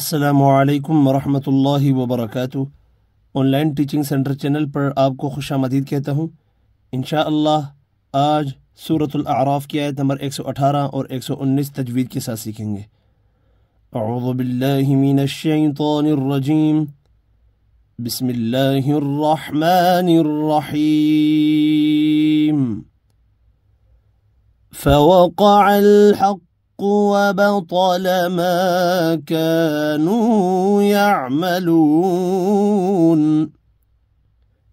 السلام علیکم ورحمۃ اللہ وبرکاتہ آن لائن ٹیچنگ سینٹر چینل پر آپ کو خوش آمدید کہتا ہوں انشاء اللہ آج صورت العراف کی آیت نمبر 118 اور 119 تجوید کے ساتھ سیکھیں گے اعوذ باللہ من الشیطان الرجیم بسم اللہ الرحمن الرحیم فوقع الحق وبطل ما كانوا يعملون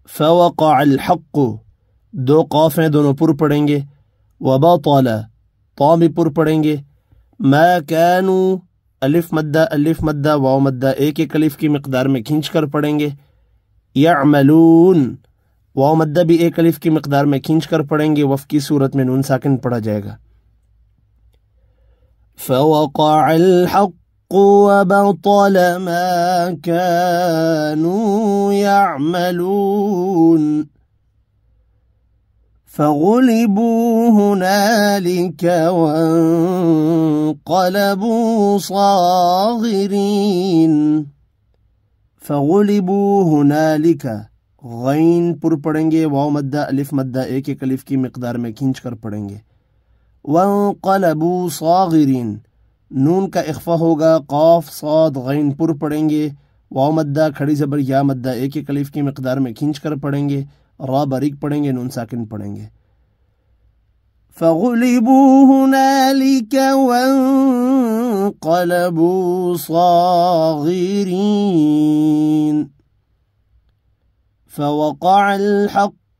فوقع الحق دو قاف ہیں دونوں پر پڑھیں گے وبطل طا بھی پر پڑھیں گے ما كانوا الف مدہ الف مدہ واو مدہ ایک ایک الف کی مقدار میں کھینچ کر پڑھیں گے یعملون واو مدہ بھی ایک الف کی مقدار میں کھینچ کر پڑھیں گے وف کی صورت میں نون ساکن پڑھا جائے گا فوقع الحق وبطل ما كانوا يعملون فغلبوا هنالك وانقلبوا صاغرين فغلبوا هنالك غين پر پڑھیں گے واو مدہ الف مدہ ایک ایک الف کی مقدار میں کھینچ کر پڑھیں گے قل ابو نون کا اقفا ہوگا قوف صاد غین پر پڑیں گے واو مدہ کھڑی زبر یا مدہ ایک ایک کلیف کی مقدار میں کھینچ کر پڑیں گے را غاباریک پڑھیں گے نون ساکن پڑھیں گے فغلی بو ہوں قلب ساغری فوق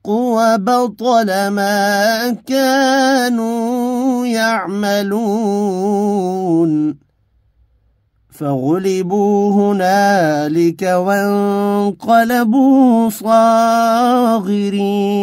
وبطل ما كانوا يعملون فغلبوا هنالك وانقلبوا صاغرين